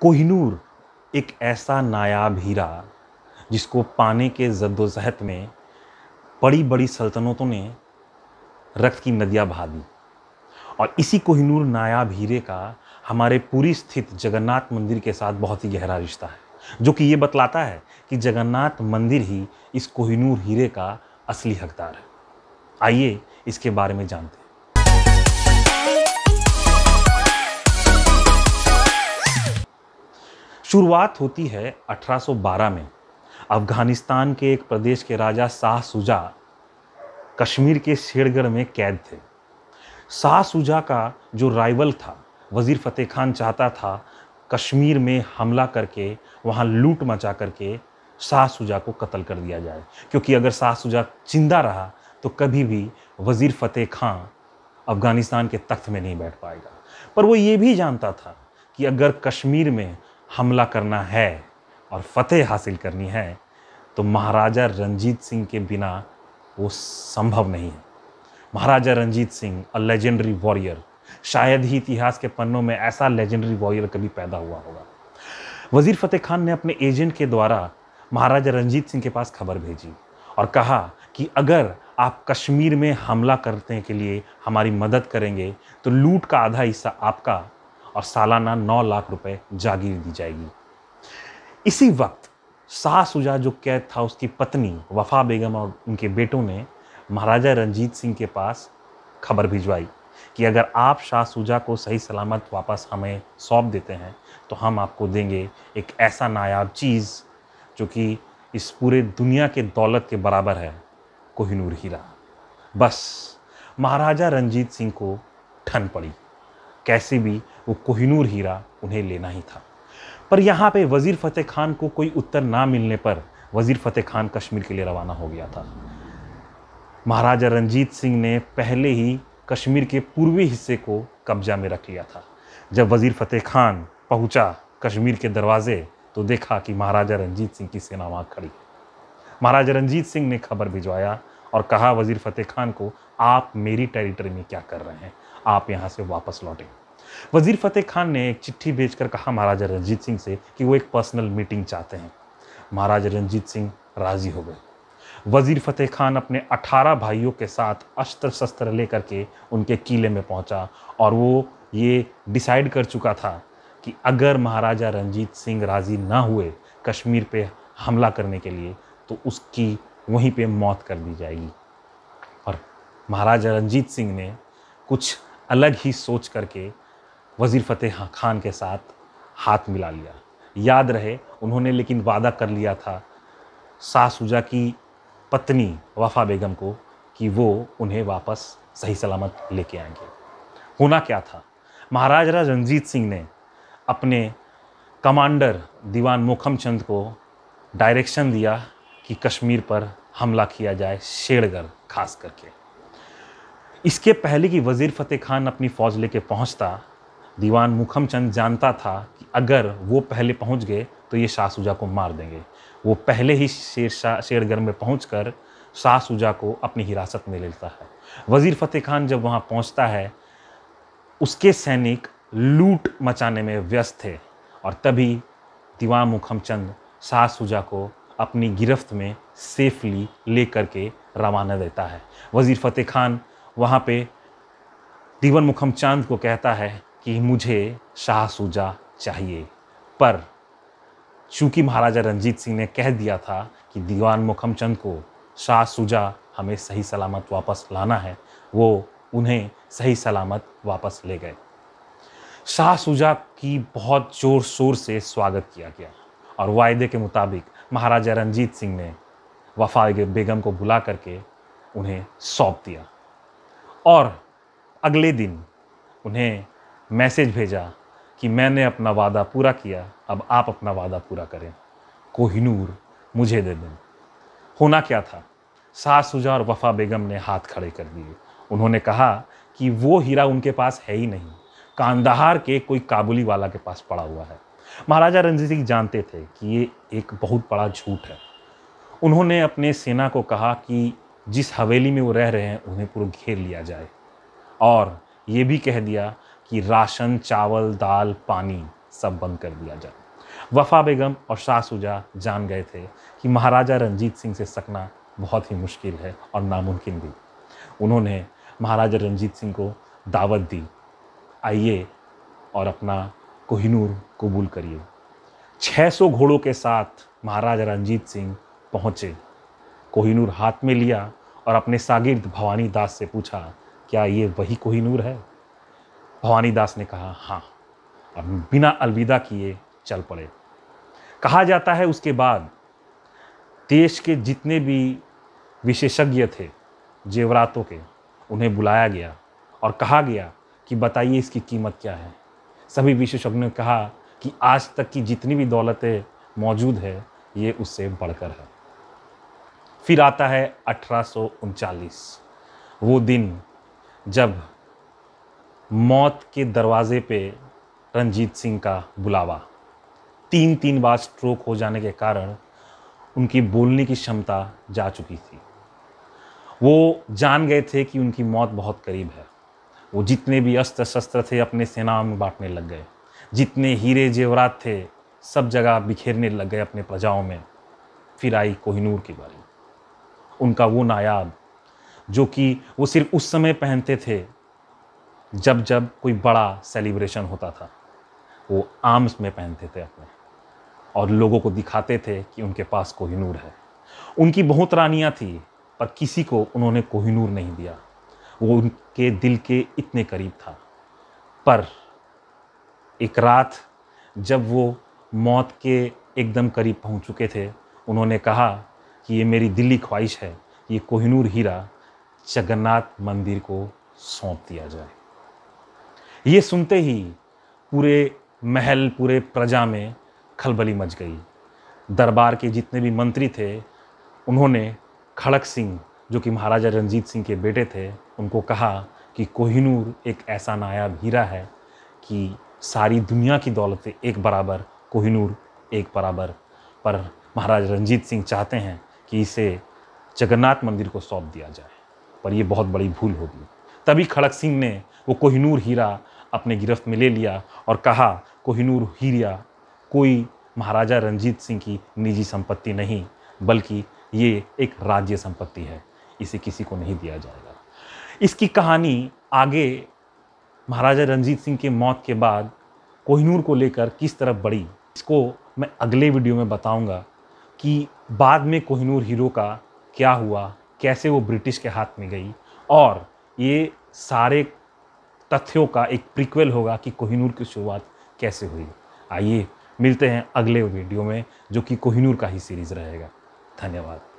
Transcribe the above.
कोहिनूर एक ऐसा नायाब हीरा जिसको पाने के जद्दोजहद में बड़ी बड़ी सल्तनतों ने रक्त की नदियाँ बहा दी और इसी कोहिनूर नायाब हीरे का हमारे पूरी स्थित जगन्नाथ मंदिर के साथ बहुत ही गहरा रिश्ता है जो कि ये बतलाता है कि जगन्नाथ मंदिर ही इस कोहिनूर हीरे का असली हकदार है आइए इसके बारे में जानते हैं शुरुआत होती है 1812 में अफ़गानिस्तान के एक प्रदेश के राजा शाह सुजा कश्मीर के शेरगढ़ में कैद थे शाह सुजा का जो राइवल था वज़ीर फ़तेह खान चाहता था कश्मीर में हमला करके वहाँ लूट मचा करके शाह सुजा को कत्ल कर दिया जाए क्योंकि अगर शाह सुजा चिंदा रहा तो कभी भी वज़ीर फ़तेह खां अफ़गानिस्तान के तख्त में नहीं बैठ पाएगा पर वो ये भी जानता था कि अगर कश्मीर में हमला करना है और फतेह हासिल करनी है तो महाराजा रंजीत सिंह के बिना वो संभव नहीं है Maharaja Ranjit Singh a legendary warrior शायद ही इतिहास के पन्नों में ऐसा लेजेंडरी वॉरियर कभी पैदा हुआ होगा वज़ीर फ़तेह खान ने अपने एजेंट के द्वारा महाराजा रंजीत सिंह के पास खबर भेजी और कहा कि अगर आप कश्मीर में हमला करने के लिए हमारी मदद करेंगे तो लूट का आधा हिस्सा आपका और सालाना नौ लाख रुपए जागीर दी जाएगी इसी वक्त शाह सुजा जो कैद था उसकी पत्नी वफा बेगम और उनके बेटों ने महाराजा रंजीत सिंह के पास खबर भिजवाई कि अगर आप शाह सुजा को सही सलामत वापस हमें सौंप देते हैं तो हम आपको देंगे एक ऐसा नायाब चीज़ जो कि इस पूरे दुनिया के दौलत के बराबर है कोहिनूर हीरा बस महाराजा रंजीत सिंह को ठन पड़ी कैसे भी वो कोहिनूर हीरा उन्हें लेना ही था पर यहाँ पे वज़ीर फ़तेह खान को कोई उत्तर ना मिलने पर वज़ीर फ़तेह खान कश्मीर के लिए रवाना हो गया था महाराजा रंजीत सिंह ने पहले ही कश्मीर के पूर्वी हिस्से को कब्जा में रख लिया था जब वज़ीर फ़तेह खान पहुँचा कश्मीर के दरवाज़े तो देखा कि महाराजा रंजीत सिंह की सेना वहाँ खड़ी महाराजा रंजीत सिंह ने खबर भिजवाया और कहा वज़ीर फ़तेह खान को आप मेरी टेरिटरी में क्या कर रहे हैं आप यहाँ से वापस लौटें वज़ीर फ़तेह खान ने एक चिट्ठी भेज कहा महाराजा रंजीत सिंह से कि वो एक पर्सनल मीटिंग चाहते हैं महाराजा रंजीत सिंह राज़ी हो गए वज़ीर फ़तेह खान अपने 18 भाइयों के साथ अस्त्र शस्त्र लेकर के उनके किले में पहुंचा और वो ये डिसाइड कर चुका था कि अगर महाराजा रंजीत सिंह राज़ी ना हुए कश्मीर पे हमला करने के लिए तो उसकी वहीं पे मौत कर दी जाएगी और महाराजा रंजीत सिंह ने कुछ अलग ही सोच करके वज़ीर फ़तेह खान के साथ हाथ मिला लिया याद रहे उन्होंने लेकिन वादा कर लिया था सासूजा की पत्नी वफा बेगम को कि वो उन्हें वापस सही सलामत लेके आएंगे होना क्या था महाराजा रंजीत सिंह ने अपने कमांडर दीवान मोखम चंद को डायरेक्शन दिया कि कश्मीर पर हमला किया जाए शेरगढ़ खास करके इसके पहले कि वज़ीर फ़तेह खान अपनी फ़ौज लेके पहुंचता दीवान मुखम चंद जानता था कि अगर वो पहले पहुंच गए तो ये शाह सुजा को मार देंगे वो पहले ही शेर शाह शेरगढ़ में पहुँच कर शाह सुजा को अपनी हिरासत में ले लेता है वज़ीर फ़तेह खान जब वहाँ पहुँचता है उसके सैनिक लूट मचाने में व्यस्त थे और तभी दीवान मुखम चंद शाह सुजा को अपनी गिरफ्त में सेफली ले करके रवाना देता है वज़ीर फ़तेह खान वहाँ पे दीवन मुखम चांद को कहता है कि मुझे शाह सूजा चाहिए पर चूँकि महाराजा रंजीत सिंह ने कह दिया था कि दीवान मुखम चंद को शाह सूजा हमें सही सलामत वापस लाना है वो उन्हें सही सलामत वापस ले गए शाह सूजा की बहुत ज़ोर शोर से स्वागत किया गया और वायदे के मुताबिक महाराजा रंजीत सिंह ने वफा बेगम को बुला करके उन्हें सौंप दिया और अगले दिन उन्हें मैसेज भेजा कि मैंने अपना वादा पूरा किया अब आप अपना वादा पूरा करें कोहिनूर मुझे दे दें होना क्या था सासुजा और वफा बेगम ने हाथ खड़े कर दिए उन्होंने कहा कि वो हीरा उनके पास है ही नहीं कांदाहार के कोई काबुली वाला के पास पड़ा हुआ है महाराजा रणजीत सिंह जानते थे कि ये एक बहुत बड़ा झूठ है उन्होंने अपने सेना को कहा कि जिस हवेली में वो रह रहे हैं उन्हें पूरा घेर लिया जाए और ये भी कह दिया कि राशन चावल दाल पानी सब बंद कर दिया जाए वफा बेगम और शाह सुजा जान गए थे कि महाराजा रंजीत सिंह से सकना बहुत ही मुश्किल है और नामुमकिन भी उन्होंने महाराजा रंजीत सिंह को दावत दी आइए और अपना कोहिनूर कबूल करिए 600 घोड़ों के साथ महाराजा रंजीत सिंह पहुँचे कोहिनूर हाथ में लिया और अपने सागिर्द भवानी दास से पूछा क्या ये वही कोहिनूर है भवानी दास ने कहा हाँ और बिना अलविदा किए चल पड़े कहा जाता है उसके बाद देश के जितने भी विशेषज्ञ थे जेवरातों के उन्हें बुलाया गया और कहा गया कि बताइए इसकी कीमत क्या है सभी विशेषज्ञों ने कहा कि आज तक की जितनी भी दौलतें मौजूद है ये उससे बढ़कर है फिर आता है अठारह वो दिन जब मौत के दरवाजे पे रंजीत सिंह का बुलावा तीन तीन बार स्ट्रोक हो जाने के कारण उनकी बोलने की क्षमता जा चुकी थी वो जान गए थे कि उनकी मौत बहुत करीब है वो जितने भी अस्त्र शस्त्र थे अपने सेनाओं में बांटने लग गए जितने हीरे जेवरात थे सब जगह बिखेरने लग गए अपने प्रजाओं में फिर आई कोहिनूर की बारी उनका वो नायाब जो कि वो सिर्फ उस समय पहनते थे जब जब कोई बड़ा सेलिब्रेशन होता था वो आर्म्स में पहनते थे अपने और लोगों को दिखाते थे कि उनके पास कोहिनूर है उनकी बहुत रानियाँ थी पर किसी को उन्होंने कोहिनूर नहीं दिया वो उनके दिल के इतने करीब था पर एक रात जब वो मौत के एकदम करीब पहुंच चुके थे उन्होंने कहा कि ये मेरी दिल्ली ख्वाहिश है ये कोहिनूर हीरा जगन्नाथ मंदिर को सौंप दिया जाए ये सुनते ही पूरे महल पूरे प्रजा में खलबली मच गई दरबार के जितने भी मंत्री थे उन्होंने खड़क सिंह जो कि महाराजा रंजीत सिंह के बेटे थे उनको कहा कि कोहिनूर एक ऐसा नायाब हीरा है कि सारी दुनिया की दौलतें एक बराबर कोहिनूर एक बराबर पर महाराजा रंजीत सिंह चाहते हैं कि इसे जगन्नाथ मंदिर को सौंप दिया जाए पर यह बहुत बड़ी भूल होगी तभी खड़क सिंह ने वो कोहिनूर हीरा अपने गिरफ्त में ले लिया और कहा कोहिनूर हीरा कोई महाराजा रंजीत सिंह की निजी संपत्ति नहीं बल्कि ये एक राज्य संपत्ति है इसे किसी को नहीं दिया जाएगा इसकी कहानी आगे महाराजा रंजीत सिंह के मौत के बाद कोहिनूर को लेकर किस तरफ बढ़ी इसको मैं अगले वीडियो में बताऊंगा कि बाद में कोहिनूर हीरो का क्या हुआ कैसे वो ब्रिटिश के हाथ में गई और ये सारे तथ्यों का एक प्रिक्वेल होगा कि कोहिनूर की शुरुआत कैसे हुई आइए मिलते हैं अगले वीडियो में जो कि कोहिनूर का ही सीरीज़ रहेगा धन्यवाद